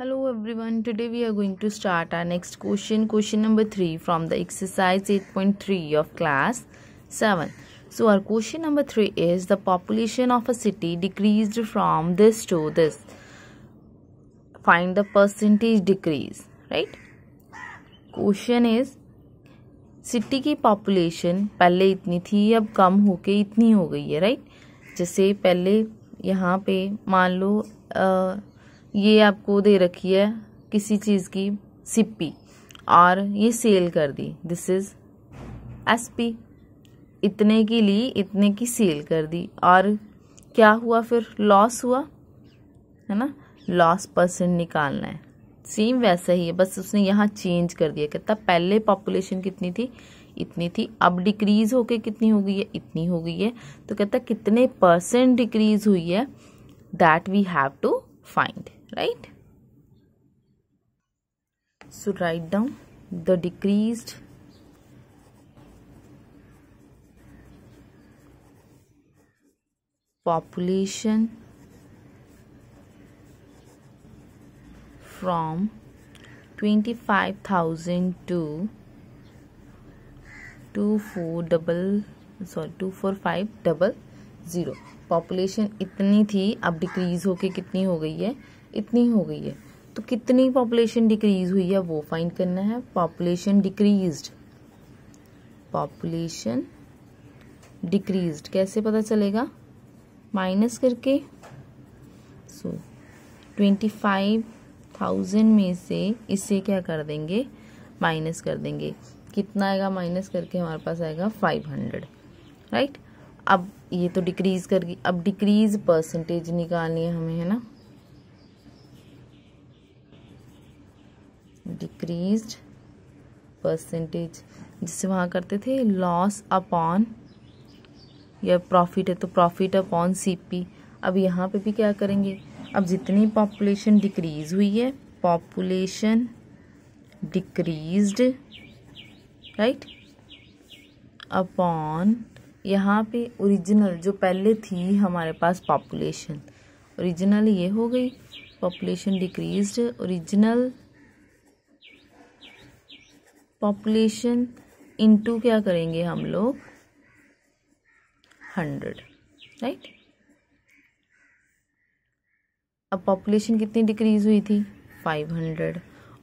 Hello everyone today we are going to start our next question question number three from the exercise three of class seven so our question number three is the population of a city decrease from this to this find the percentage decrease right question is city की population पहले इतनी थी अब कम हो के इतनी हो गई है राइट right? जैसे पहले यहाँ पे मान लो ये आपको दे रखी है किसी चीज़ की सिप्पी और ये सेल कर दी दिस इज़ एस पी इतने की ली इतने की सेल कर दी और क्या हुआ फिर लॉस हुआ है ना लॉस परसेंट निकालना है सेम वैसा ही है बस उसने यहाँ चेंज कर दिया कहता पहले पॉपुलेशन कितनी थी इतनी थी अब डिक्रीज होके कितनी हो गई है इतनी हो गई है तो कहता कितने परसेंट डिक्रीज हुई है that we have to find right so write down the decreased population from 25000 to 24 double sorry 245 double 0 population इतनी थी अब डिक्रीज होके कितनी हो गई है इतनी हो गई है तो कितनी पॉपुलेशन डिक्रीज हुई है वो फाइंड करना है पॉपुलेशन डिक्रीज पॉपुलेशन डिक्रीज कैसे पता चलेगा माइनस करके सो ट्वेंटी फाइव थाउजेंड में से इसे क्या कर देंगे माइनस कर देंगे कितना आएगा माइनस करके हमारे पास आएगा फाइव हंड्रेड राइट अब ये तो डिक्रीज कर गई अब डिक्रीज परसेंटेज निकालनी है हमें है ना डिक्रीज परसेंटेज जिसे वहाँ करते थे लॉस अपॉन या प्रॉफिट है तो प्रॉफिट अपॉन सीपी अब यहाँ पे भी क्या करेंगे अब जितनी पॉपुलेशन डिक्रीज हुई है पॉपुलेशन डिक्रीज्ड राइट अपॉन यहाँ पे ओरिजिनल जो पहले थी हमारे पास पॉपुलेशन ओरिजिनल ये हो गई population decrease original population into क्या करेंगे हम लोग हंड्रेड राइट अब पॉपुलेशन कितनी डिक्रीज हुई थी फाइव हंड्रेड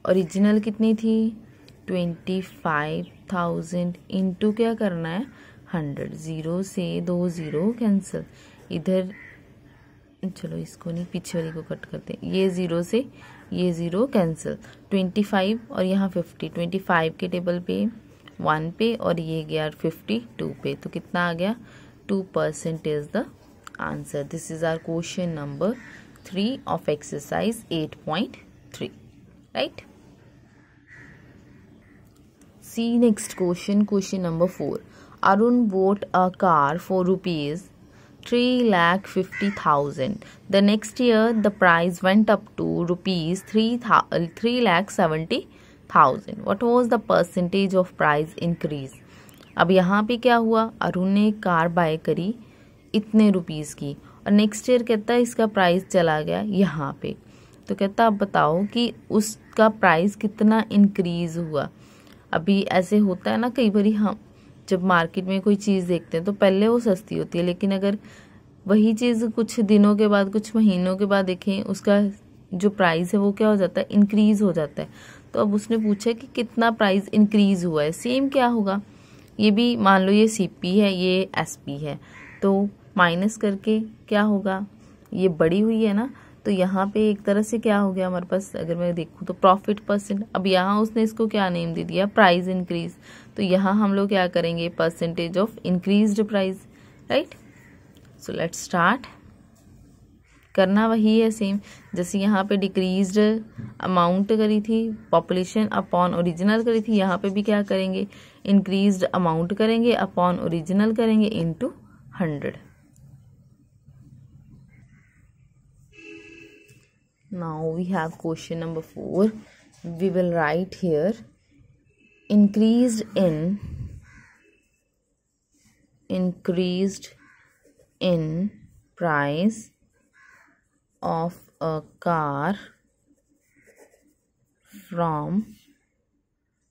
ओरिजिनल कितनी थी ट्वेंटी फाइव थाउजेंड इंटू क्या करना है हंड्रेड ज़ीरो से दो ज़ीरो कैंसिल इधर चलो इसको नहीं पीछे वाली को कट करते हैं ये ज़ीरो से ये ज़ीरो कैंसिल ट्वेंटी फाइव और यहाँ फिफ्टी ट्वेंटी फाइव के टेबल पे वन पे और ये गया फिफ्टी टू पे तो कितना आ गया two percent is the answer this is our question number three of exercise eight point three right see next question question number four Arun bought a car for rupees 3 lakh 50,000. The next year, the price went up to rupees 3, 3 lakh 70,000. What was the percentage of price increase? अब यहाँ पे क्या हुआ अरुण ने car bye करी इतने rupees की और नेक्स्ट ईयर कहता है इसका प्राइस चला गया यहाँ पे तो कहता अब बताओ कि उसका प्राइस कितना इंक्रीज हुआ अभी ऐसे होता है ना कई बार हम जब मार्केट में कोई चीज़ देखते हैं तो पहले वो सस्ती होती है लेकिन अगर वही चीज़ कुछ दिनों के बाद कुछ महीनों के बाद देखें उसका जो प्राइस है वो क्या हो जाता है इंक्रीज़ हो जाता है तो अब उसने पूछा कि कितना प्राइस इंक्रीज़ हुआ है सेम क्या होगा ये भी मान लो ये सी पी है ये एस पी है तो माइनस करके क्या होगा ये बड़ी हुई है ना तो यहाँ पे एक तरह से क्या हो गया हमारे पास अगर मैं देखूँ तो प्रॉफिट परसेंट अब यहाँ उसने इसको क्या नेम दे दिया प्राइस इंक्रीज तो यहाँ हम लोग क्या करेंगे percentage of increase price right so let start करना वही है सेम जैसे यहाँ पे डिक्रीज अमाउंट करी थी पॉपुलेशन अपॉन ओरिजिनल करी थी यहाँ पे भी क्या करेंगे इंक्रीज अमाउंट करेंगे अपॉन ओरिजिनल करेंगे into hundred now we have question number 4 we will write here increased in increased in price of a car from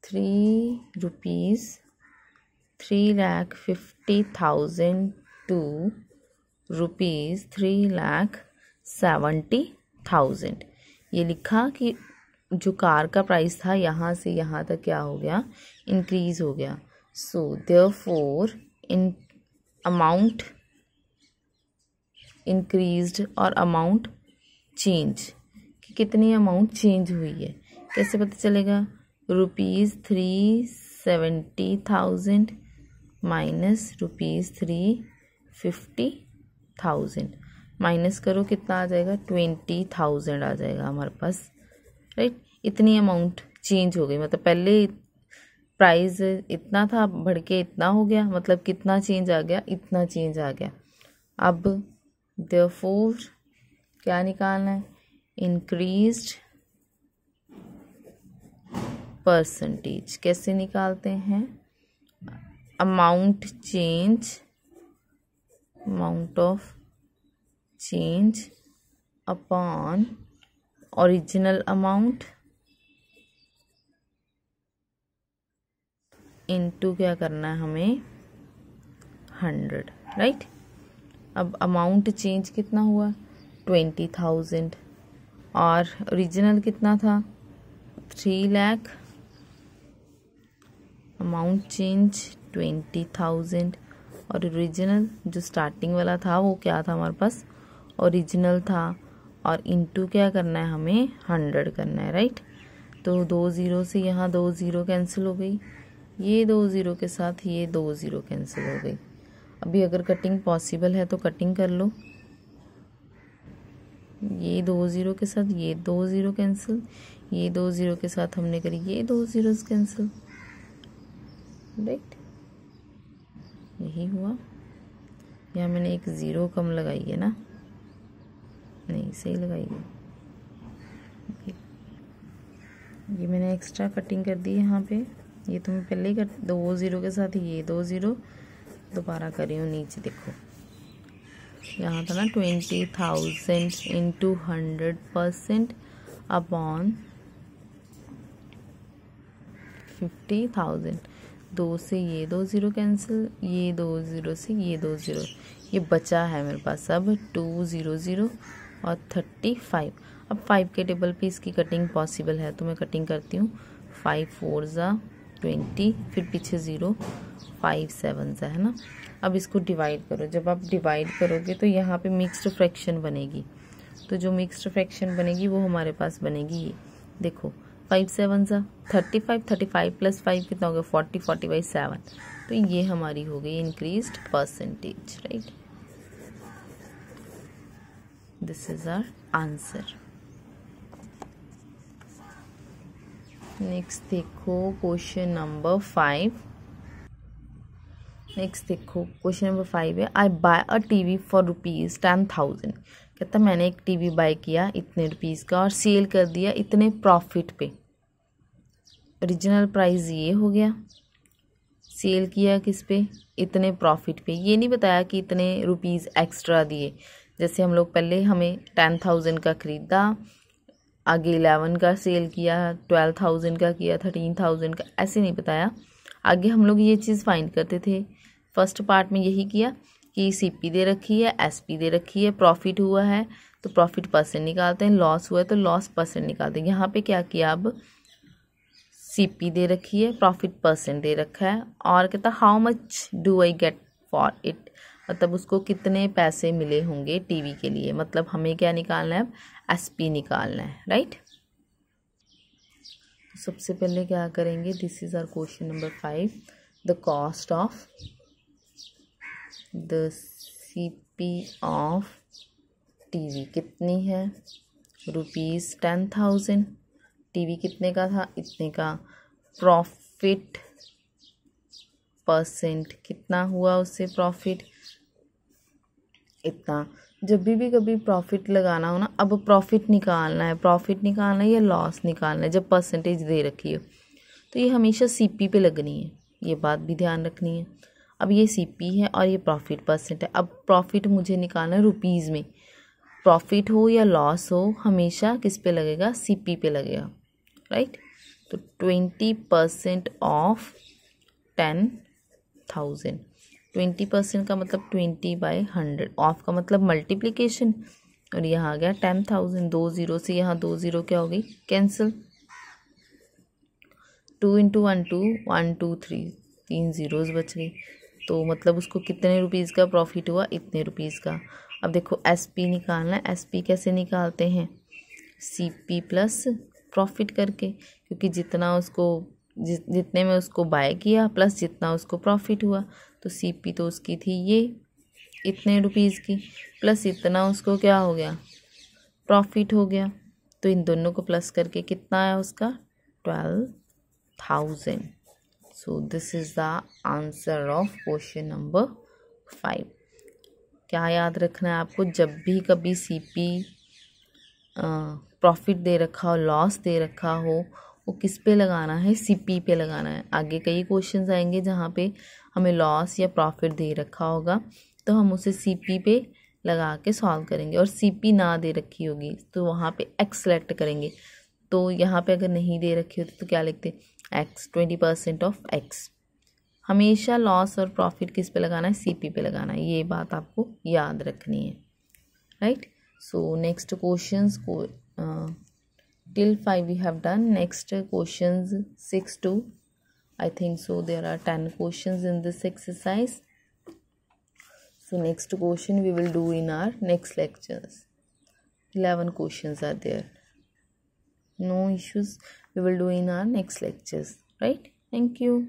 3 rupees 3 lakh 50,000 to rupees 3 lakh 70 thousand ये लिखा कि जो car का price था यहाँ से यहाँ तक क्या हो गया इंक्रीज हो गया so therefore in amount increased और अमाउंट चेंज कि कितनी अमाउंट चेंज हुई है कैसे पता चलेगा rupees three seventy thousand minus rupees three fifty thousand minus करो कितना आ जाएगा ट्वेंटी थाउजेंड आ जाएगा हमारे पास राइट इतनी अमाउंट चेंज हो गई मतलब पहले प्राइस इतना था बढ़ के इतना हो गया मतलब कितना चेंज आ गया इतना चेंज आ गया अब देयरफॉर क्या निकालना है इंक्रीज्ड परसेंटेज कैसे निकालते हैं amount change amount of change upon original amount into क्या करना है हमें हंड्रेड राइट अब अमाउंट चेंज कितना हुआ ट्वेंटी थाउजेंड और ओरिजिनल कितना था three lakh amount change twenty thousand और ओरिजिनल जो स्टार्टिंग वाला था वो क्या था हमारे पास ओरिजिनल था और इनटू क्या करना है हमें हंड्रेड करना है राइट तो दो ज़ीरो से यहाँ दो ज़ीरो कैंसिल हो गई ये दो ज़ीरो के साथ ये दो ज़ीरो कैंसिल हो गई अभी अगर कटिंग पॉसिबल है तो कटिंग कर लो ये दो ज़ीरो के साथ ये दो ज़ीरो कैंसिल ये दो ज़ीरो के साथ हमने करी ये दो ज़ीरो कैंसिल राइट यही हुआ यहाँ मैंने एक ज़ीरो कम लगाई है ना नहीं सही लगाई ये मैंने एक्स्ट्रा कटिंग कर दी है यहाँ पे ये तो मैं पहले ही कर दो ज़ीरो के साथ ये दो ज़ीरो दोबारा करी हूँ नीचे देखो यहाँ था ना twenty thousand into hundred percent upon fifty thousand दो से ये दो ज़ीरो कैंसिल ये दो ज़ीरो से ये दो ज़ीरो ये बचा है मेरे पास अब टू ज़ीरो ज़ीरो और थर्टी फाइव अब फाइव के टेबल पे इसकी कटिंग पॉसिबल है तो मैं कटिंग करती हूँ फाइव फोर ज़ा ट्वेंटी फिर पीछे ज़ीरो फाइव सेवन ज़ा है ना अब इसको डिवाइड करो जब आप डिवाइड करोगे तो यहाँ पे मिक्स्ड फ्रैक्शन बनेगी तो जो मिक्स्ड फ्रैक्शन बनेगी वो हमारे पास बनेगी ये देखो फाइव सेवन ज़ा thirty five thirty five plus five कितना हो गया फोर्टी फोर्टी बाई सेवन तो ये हमारी हो गई increase percentage right this is our answer next देखो क्वेश्चन नंबर फाइव नेक्स्ट देखो क्वेश्चन नंबर फाइव है I buy a TV for rupees ten thousand कहता मैंने एक टीवी बाय किया इतने रुपीज़ का और सेल कर दिया इतने प्रॉफिट पे ओरिजिनल प्राइस ये हो गया सेल किया किस पे इतने प्रॉफिट पे ये नहीं बताया कि इतने रुपीज़ एक्स्ट्रा दिए जैसे हम लोग पहले हमें टेन थाउजेंड का ख़रीदा आगे इलेवन का सेल किया ट्वेल्व थाउजेंड का किया थर्टीन थाउजेंड का ऐसे नहीं बताया आगे हम लोग ये चीज़ फाइंड करते थे फर्स्ट पार्ट में यही किया कि सीपी दे रखी है एसपी दे रखी है प्रॉफिट हुआ है तो प्रॉफिट परसेंट निकालते हैं लॉस हुआ है तो लॉस परसेंट निकालते हैं यहाँ पे क्या किया अब सीपी दे रखी है प्रॉफिट परसेंट दे रखा है और कहता how much do I get for it मतलब उसको कितने पैसे मिले होंगे टीवी के लिए मतलब हमें क्या निकालना है एस पी निकालना है राइट सबसे पहले क्या करेंगे this is our question number five the cost of the C P of TV कितनी है रुपीज़ टेन थाउजेंड टीवी कितने का था इतने का प्रॉफिट परसेंट कितना हुआ उससे प्रॉफिट इतना जब भी भी कभी प्रॉफिट लगाना हो ना अब प्रॉफिट निकालना है प्रॉफिट निकालना है या लॉस निकालना है जब परसेंटेज दे रखी हो तो ये हमेशा सीपी पे लगनी है ये बात भी ध्यान रखनी है अब ये सीपी है और ये प्रॉफिट परसेंट है अब प्रॉफिट मुझे निकालना है रुपीज़ में प्रॉफिट हो या लॉस हो हमेशा किस पे लगेगा सीपी पे लगेगा राइट तो twenty percent of ten thousand twenty percent का मतलब ट्वेंटी बाई हंड्रेड ऑफ का मतलब मल्टीप्लीकेशन और यहाँ आ गया टेन थाउजेंड दो ज़ीरो से यहाँ दो ज़ीरो क्या हो गई cancel two into one two one two three तीन ज़ीरोज़ बच गई तो मतलब उसको कितने रुपीज़ का प्रॉफिट हुआ इतने रुपीज़ का अब देखो एस पी निकालना है एस पी कैसे निकालते हैं सी पी प्लस प्रॉफिट करके क्योंकि जितना उसको जिस जितने में उसको बाय किया प्लस जितना उसको प्रॉफिट हुआ तो सी तो उसकी थी ये इतने रुपीज़ की प्लस इतना उसको क्या हो गया प्रॉफिट हो गया तो इन दोनों को प्लस करके कितना आया उसका twelve thousand so this is the answer of question number five क्या याद रखना है आपको जब भी कभी सीपी प्रॉफिट दे रखा हो लॉस दे रखा हो वो किस पे लगाना है सीपी पे लगाना है आगे कई क्वेश्चन आएंगे जहाँ पे हमें लॉस या प्रॉफिट दे रखा होगा तो हम उसे सीपी पे लगा के सॉल्व करेंगे और सीपी ना दे रखी होगी तो वहाँ पे एक्स सेलेक्ट करेंगे तो यहाँ पे अगर नहीं दे रखी होती तो क्या लिखते X twenty percent of X हमेशा लॉस और प्रॉफिट किस पे लगाना है सीपी पे लगाना है ये बात आपको याद रखनी है राइट सो नेक्स्ट क्वेश्चन को till 5 we have done next questions 6 to i think so there are 10 questions in this exercise so next question we will do in our next lectures 11 questions are there no issues we will do in our next lectures right thank you